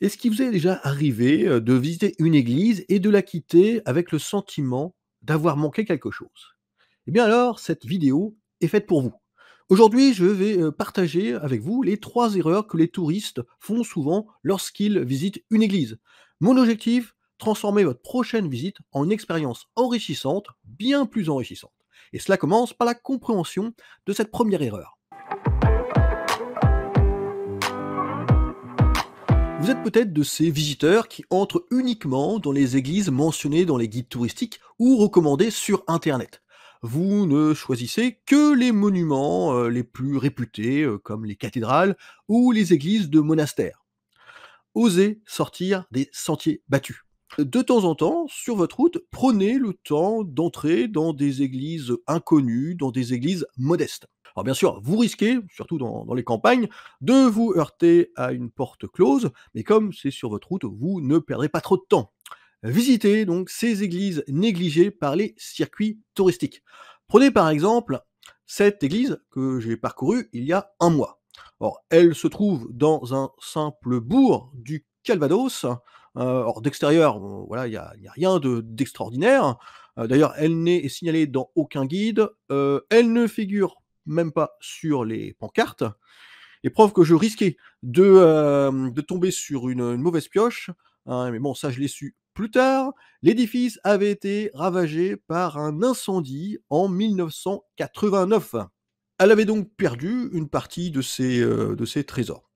Est-ce qu'il vous est déjà arrivé euh, de visiter une église et de la quitter avec le sentiment d'avoir manqué quelque chose Eh bien alors, cette vidéo est faite pour vous. Aujourd'hui, je vais euh, partager avec vous les trois erreurs que les touristes font souvent lorsqu'ils visitent une église. Mon objectif, transformer votre prochaine visite en une expérience enrichissante, bien plus enrichissante. Et cela commence par la compréhension de cette première erreur. êtes peut-être de ces visiteurs qui entrent uniquement dans les églises mentionnées dans les guides touristiques ou recommandées sur Internet. Vous ne choisissez que les monuments euh, les plus réputés euh, comme les cathédrales ou les églises de monastères. Osez sortir des sentiers battus. De temps en temps, sur votre route, prenez le temps d'entrer dans des églises inconnues, dans des églises modestes bien sûr, vous risquez, surtout dans, les campagnes, de vous heurter à une porte close, mais comme c'est sur votre route, vous ne perdrez pas trop de temps. Visitez donc ces églises négligées par les circuits touristiques. Prenez par exemple cette église que j'ai parcourue il y a un mois. Or, elle se trouve dans un simple bourg du Calvados. Euh, or, d'extérieur, voilà, il n'y a, rien d'extraordinaire. Euh, d'ailleurs, elle n'est signalée dans aucun guide. Euh, elle ne figure même pas sur les pancartes. Et preuve que je risquais de, euh, tomber sur une, mauvaise pioche. Hein, mais bon, ça, je l'ai su plus tard. L'édifice avait été ravagé par un incendie en 1989. Elle avait donc perdu une partie de ses, euh, de ses trésors.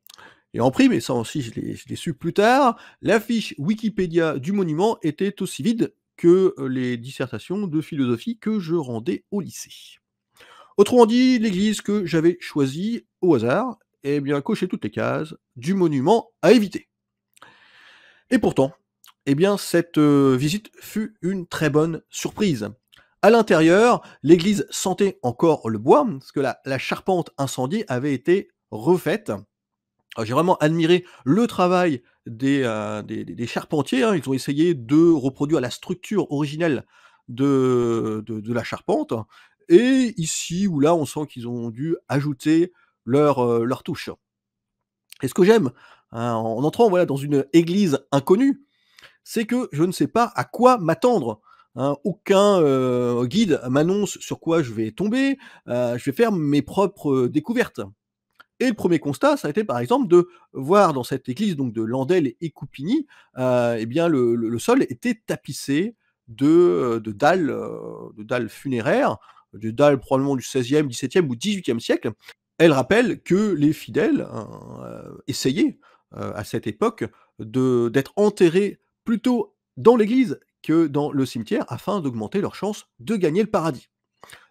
Et en prime, et ça aussi je l'ai su plus tard, l'affiche Wikipédia du monument était aussi vide que les dissertations de philosophie que je rendais au lycée. Autrement dit, l'église que j'avais choisie au hasard, eh bien, coché toutes les cases du monument à éviter. Et pourtant, eh bien, cette euh, visite fut une très bonne surprise. À l'intérieur, l'église sentait encore le bois, parce que la, charpente incendiée avait été refaite. J'ai vraiment admiré le travail des, euh, charpentiers. Hein. Ils ont essayé de reproduire la structure originelle de la charpente. Et ici ou là, on sent qu'ils ont dû ajouter leur, euh, touche. Et ce que j'aime, hein, en entrant voilà, dans une église inconnue, c'est que je ne sais pas à quoi m'attendre. Hein. aucun euh, guide m'annonce sur quoi je vais tomber, euh, je vais faire mes propres découvertes. Et le premier constat, ça a été par exemple de voir dans cette église donc de Landel et Coupigny, eh bien le, sol était tapissé de, de dalles funéraires du probablement du 16e, 17e ou 18e siècle, elle rappelle que les fidèles hein, euh, essayaient euh, à cette époque d'être enterrés plutôt dans l'église que dans le cimetière afin d'augmenter leur chance de gagner le paradis.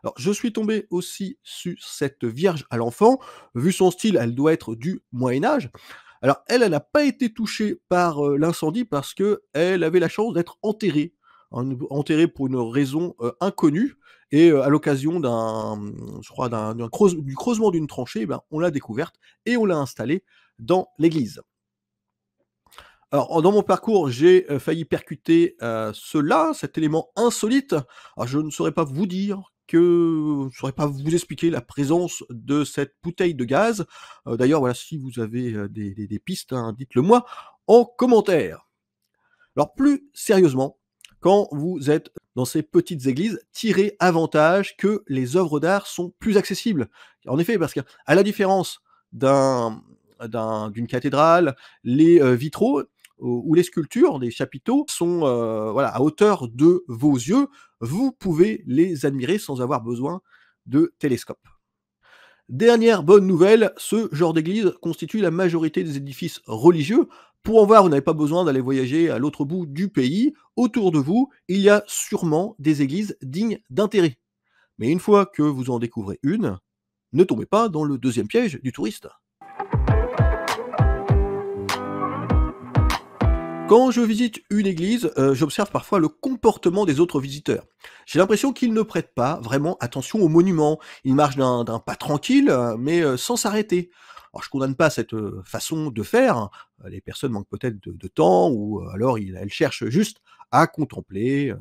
Alors, je suis tombé aussi sur cette Vierge à l'enfant. Vu son style, elle doit être du Moyen Âge. Alors, elle, n'a pas été touchée par euh, l'incendie parce que elle avait la chance d'être enterrée, hein, enterrée pour une raison inconnue. Et à l'occasion d'un, je d'un, du creusement d'une tranchée, eh ben, on l'a découverte et on l'a installée dans l'église. Alors, dans mon parcours, j'ai failli percuter cela, cet élément insolite. je ne saurais pas vous dire que je ne saurais pas vous expliquer la présence de cette bouteille de gaz. d'ailleurs, voilà, si vous avez des, pistes, hein, dites-le moi en commentaire. Alors, plus sérieusement, quand vous êtes dans ces petites églises tirer avantage que les œuvres d'art sont plus accessibles. En effet, parce qu'à la différence d'un d'une cathédrale, les euh, vitraux euh, ou les sculptures des chapiteaux sont euh, voilà, à hauteur de vos yeux, vous pouvez les admirer sans avoir besoin de télescope. Dernière bonne nouvelle, ce genre d'église constitue la majorité des édifices religieux. Pour en voir, vous n'avez pas besoin d'aller voyager à l'autre bout du pays. Autour de vous, il y a sûrement des églises dignes d'intérêt. Mais une fois que vous en découvrez une, ne tombez pas dans le deuxième piège du touriste. Quand je visite une église, euh, j'observe parfois le comportement des autres visiteurs. J'ai l'impression qu'ils ne prêtent pas vraiment attention aux monuments. Ils marchent d'un pas tranquille, euh, mais euh, sans s'arrêter. Alors je condamne pas cette façon de faire. Les personnes manquent peut-être de, de, temps, ou alors elles cherchent juste à contempler,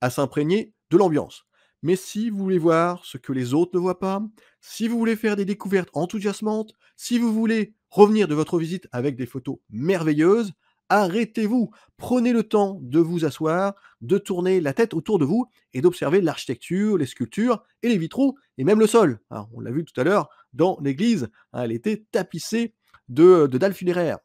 à s'imprégner de l'ambiance. Mais si vous voulez voir ce que les autres ne voient pas, si vous voulez faire des découvertes enthousiasmantes, si vous voulez revenir de votre visite avec des photos merveilleuses, arrêtez-vous, prenez le temps de vous asseoir, de tourner la tête autour de vous et d'observer l'architecture, les sculptures et les vitraux et même le sol. on l'a vu tout à l'heure dans l'église, hein, elle était tapissée de, de dalles funéraires.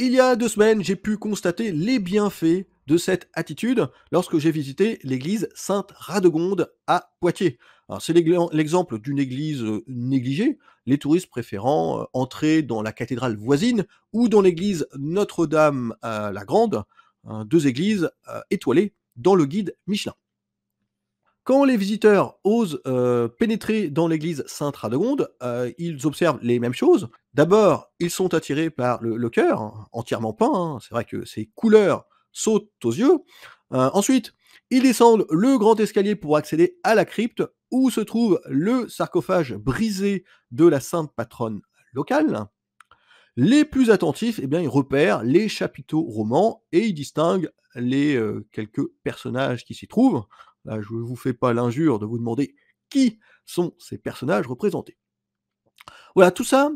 Il y a deux semaines, j'ai pu constater les bienfaits de cette attitude lorsque j'ai visité l'église Sainte-Radegonde à Poitiers. C'est l'exemple d'une église euh, négligée, les touristes préférant euh, entrer dans la cathédrale voisine ou dans l'église Notre-Dame-la-Grande, euh, hein, deux églises étoilées dans le guide Michelin. Quand les visiteurs osent euh, pénétrer dans l'église Sainte-Radegonde, euh, ils observent les mêmes choses. D'abord, ils sont attirés par le, cœur, hein, entièrement peint. Hein. c'est vrai que ces couleurs sautent aux yeux. Euh, ensuite, ils descendent le grand escalier pour accéder à la crypte où se trouve le sarcophage brisé de la sainte patronne locale. Les plus attentifs, eh bien, ils repèrent les chapiteaux romans et ils distinguent les quelques personnages qui s'y trouvent je ne vous fais pas l'injure de vous demander qui sont ces personnages représentés. Voilà, tout ça,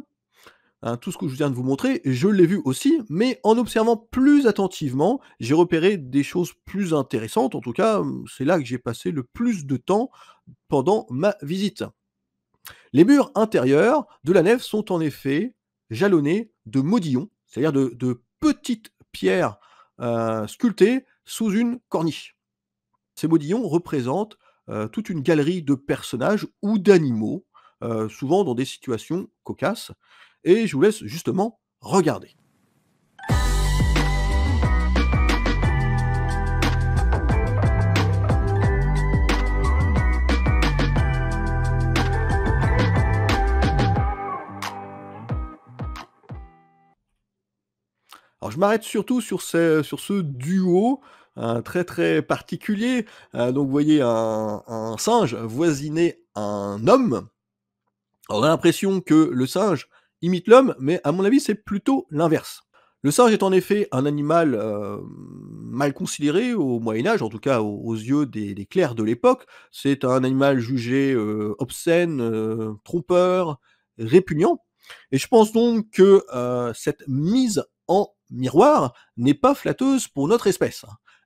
hein, tout ce que je viens de vous montrer, je l'ai vu aussi, mais en observant plus attentivement, j'ai repéré des choses plus intéressantes. En tout cas, hum, c'est là que j'ai passé le plus de temps pendant ma visite. Les murs intérieurs de la nef sont en effet jalonnés de modillons, c'est-à-dire de, petites pierres euh, sculptées sous une corniche. Ces modillons représentent euh, toute une galerie de personnages ou d'animaux, euh, souvent dans des situations cocasses. Et je vous laisse justement regarder. Alors je m'arrête surtout sur ce duo très très particulier. Euh, donc vous voyez un, singe voisiner un homme. On a l'impression que le singe imite l'homme, mais à mon avis c'est plutôt l'inverse. Le singe est en effet un animal euh, mal considéré au Moyen Âge, en tout cas aux, yeux des, clercs de l'époque. C'est un animal jugé euh, obscène, trompeur, répugnant. Et je pense donc que cette mise en miroir n'est pas flatteuse pour notre espèce.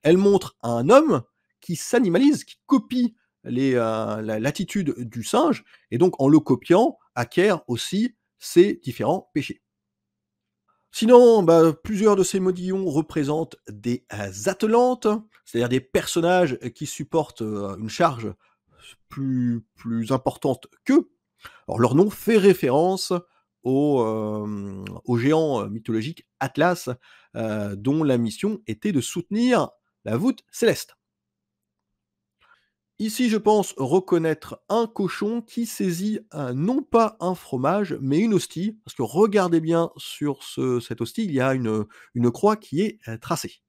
Elle montre un homme qui s'animalise, qui copie euh, l'attitude du singe, et donc en le copiant, acquiert aussi ses différents péchés. Sinon, bah, plusieurs de ces modillons représentent des atelantes, c'est-à-dire des personnages qui supportent euh, une charge plus, plus importante qu'eux. Alors, leur nom fait référence au, euh, au géant mythologique Atlas, dont la mission était de soutenir la voûte céleste. Ici, je pense reconnaître un cochon qui saisit un, non pas un fromage, mais une hostie, parce que regardez bien sur cette hostie, il y a une, croix qui est euh, tracée.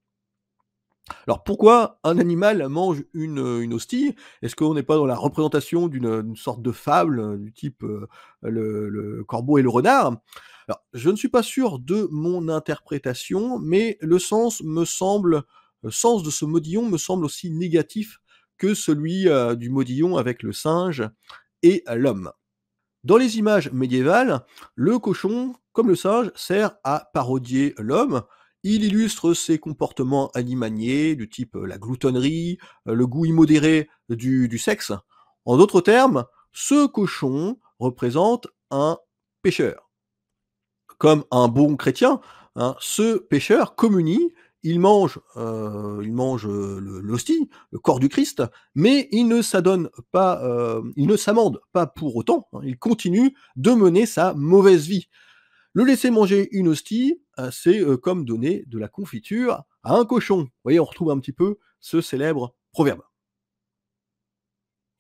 Alors pourquoi un animal mange une, hostie Est-ce qu'on n'est pas dans la représentation d'une sorte de fable euh, du type euh, le, corbeau et le renard Je ne suis pas sûr de mon interprétation, mais le sens me semble sens de ce modillon me semble aussi négatif que celui euh, du modillon avec le singe et l'homme. Dans les images médiévales, le cochon, comme le singe, sert à parodier l'homme. Il illustre ses comportements animaniers, du type euh, la gloutonnerie, euh, le goût immodéré du, sexe. En d'autres termes, ce cochon représente un pêcheur. Comme un bon chrétien, hein, ce pêcheur communie il mange, euh, il mange euh, l'hostie, le, corps du Christ, mais il ne s'adonne pas, euh, il ne s'amende pas pour autant. Hein. il continue de mener sa mauvaise vie. Le laisser manger une hostie, c'est comme donner de la confiture à un cochon. Vous voyez, on retrouve un petit peu ce célèbre proverbe.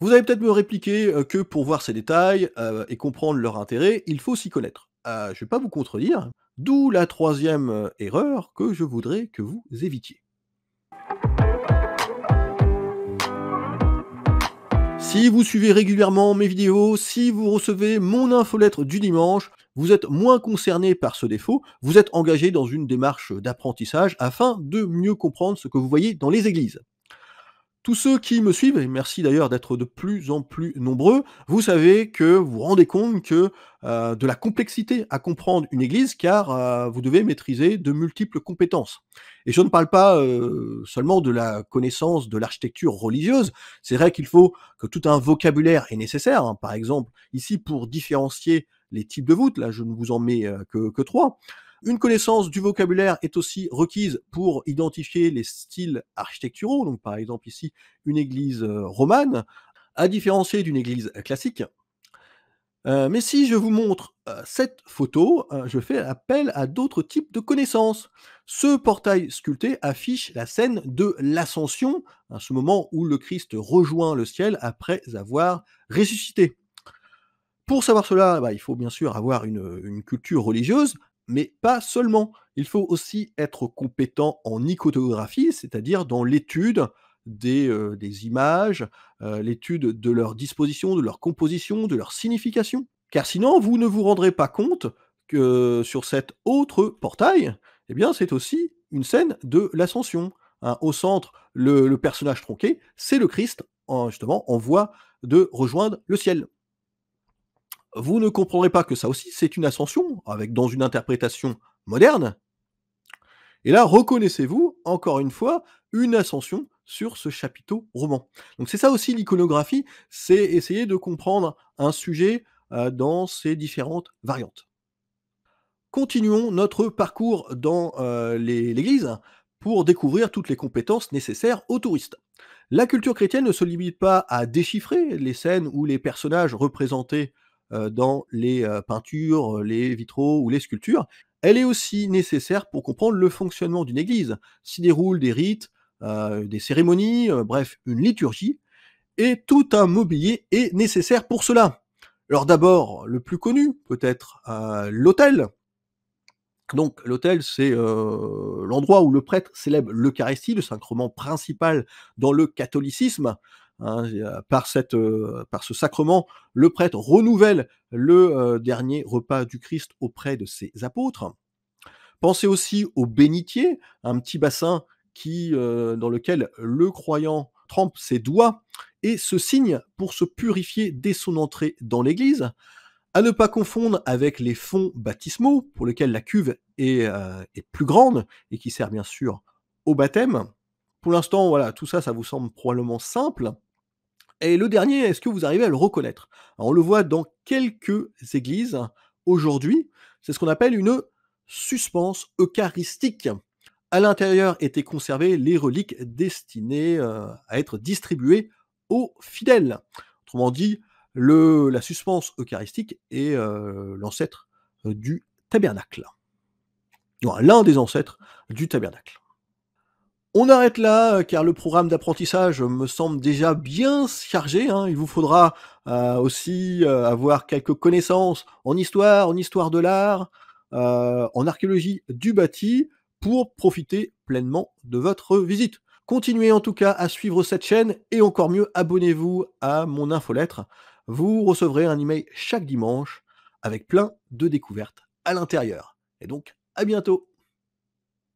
Vous allez peut-être me répliquer que pour voir ces détails et comprendre leur intérêt, il faut s'y connaître. je ne vais pas vous contredire, D'où la troisième euh, erreur que je voudrais que vous évitiez. Si vous suivez régulièrement mes vidéos, si vous recevez mon infolettre du dimanche, vous êtes moins concerné par ce défaut, vous êtes engagé dans une démarche d'apprentissage afin de mieux comprendre ce que vous voyez dans les églises. Tous ceux qui me suivent, et merci d'ailleurs d'être de plus en plus nombreux, vous savez que vous vous rendez compte que euh, de la complexité à comprendre une église, car euh, vous devez maîtriser de multiples compétences. Et je ne parle pas euh, seulement de la connaissance de l'architecture religieuse, c'est vrai qu'il faut que tout un vocabulaire est nécessaire, hein. par exemple ici pour différencier les types de voûtes, là je ne vous en mets que, que trois, une connaissance du vocabulaire est aussi requise pour identifier les styles architecturaux, donc par exemple ici une église euh, romane, à différencier d'une église classique. Euh, mais si je vous montre euh, cette photo, je fais appel à d'autres types de connaissances. Ce portail sculpté affiche la scène de l'ascension, hein, ce moment où le Christ rejoint le ciel après avoir ressuscité. Pour savoir cela, bah, il faut bien sûr avoir une culture religieuse, mais pas seulement. Il faut aussi être compétent en iconographie, c'est-à-dire dans l'étude des, euh, images, euh, l'étude de leur disposition, de leur composition, de leur signification. Car sinon, vous ne vous rendrez pas compte que sur cet autre portail, eh bien, c'est aussi une scène de l'ascension. Hein. au centre, le, personnage tronqué, c'est le Christ, justement, en voie de rejoindre le ciel vous ne comprendrez pas que ça aussi, c'est une ascension, avec dans une interprétation moderne. Et là, reconnaissez-vous, encore une fois, une ascension sur ce chapiteau roman. Donc c'est ça aussi l'iconographie, c'est essayer de comprendre un sujet euh, dans ses différentes variantes. Continuons notre parcours dans euh, l'Église pour découvrir toutes les compétences nécessaires aux touristes. La culture chrétienne ne se limite pas à déchiffrer les scènes ou les personnages représentés dans les peintures, les vitraux ou les sculptures, elle est aussi nécessaire pour comprendre le fonctionnement d'une église, s'y déroulent des rites, des cérémonies, bref, une liturgie, et tout un mobilier est nécessaire pour cela. Alors d'abord, le plus connu, peut-être, l'hôtel. l'autel. Donc l'autel, c'est l'endroit où le prêtre célèbre l'Eucharistie, le sacrement principal dans le catholicisme. Hein, euh, par, euh, par ce sacrement, le prêtre renouvelle le euh, dernier repas du Christ auprès de ses apôtres. Pensez aussi au bénitier, un petit bassin qui, dans lequel le croyant trempe ses doigts et se signe pour se purifier dès son entrée dans l'Église, à ne pas confondre avec les fonds baptismaux, pour lesquels la cuve est, est plus grande et qui sert bien sûr au baptême. Pour l'instant, voilà, tout ça, ça vous semble probablement simple. Et le dernier, est-ce que vous arrivez à le reconnaître On le voit dans quelques églises aujourd'hui, c'est ce qu'on appelle une suspense eucharistique. À l'intérieur étaient conservées les reliques destinées euh, à être distribuées aux fidèles. Autrement dit, le, la suspense eucharistique est euh, l'ancêtre euh, du tabernacle. L'un des ancêtres du tabernacle. On arrête là, euh, car le programme d'apprentissage me semble déjà bien chargé. Hein. Il vous faudra euh, aussi euh, avoir quelques connaissances en histoire, en histoire de l'art, en archéologie du bâti, pour profiter pleinement de votre visite. Continuez en tout cas à suivre cette chaîne et encore mieux, abonnez-vous à mon infolettre. Vous recevrez un email chaque dimanche avec plein de découvertes à l'intérieur. Et donc, à bientôt